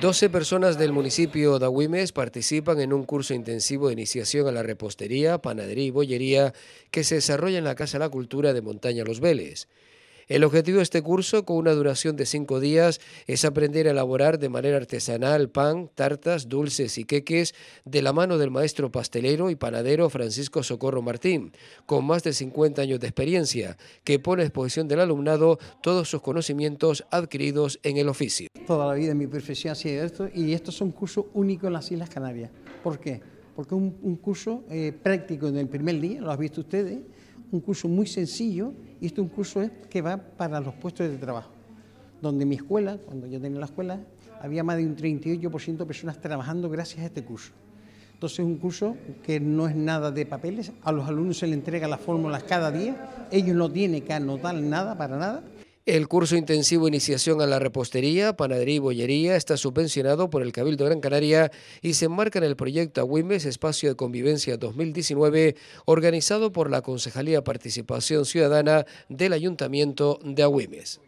12 personas del municipio de Agüimes participan en un curso intensivo de iniciación a la repostería, panadería y bollería que se desarrolla en la Casa de la Cultura de Montaña Los Vélez. El objetivo de este curso, con una duración de cinco días, es aprender a elaborar de manera artesanal pan, tartas, dulces y queques de la mano del maestro pastelero y panadero Francisco Socorro Martín, con más de 50 años de experiencia, que pone a disposición del alumnado todos sus conocimientos adquiridos en el oficio. Toda la vida mi profesión ha sido esto y esto es un curso único en las Islas Canarias. ¿Por qué? Porque un, un curso eh, práctico en el primer día, lo has visto ustedes, un curso muy sencillo y este es un curso eh, que va para los puestos de trabajo, donde mi escuela, cuando yo tenía la escuela, había más de un 38% de personas trabajando gracias a este curso. Entonces es un curso que no es nada de papeles, a los alumnos se les entrega las fórmulas cada día, ellos no tienen que anotar nada para nada, el curso intensivo Iniciación a la Repostería, Panadería y Bollería está subvencionado por el Cabildo Gran Canaria y se enmarca en el proyecto Agüimes Espacio de Convivencia 2019, organizado por la Concejalía Participación Ciudadana del Ayuntamiento de Agüimes.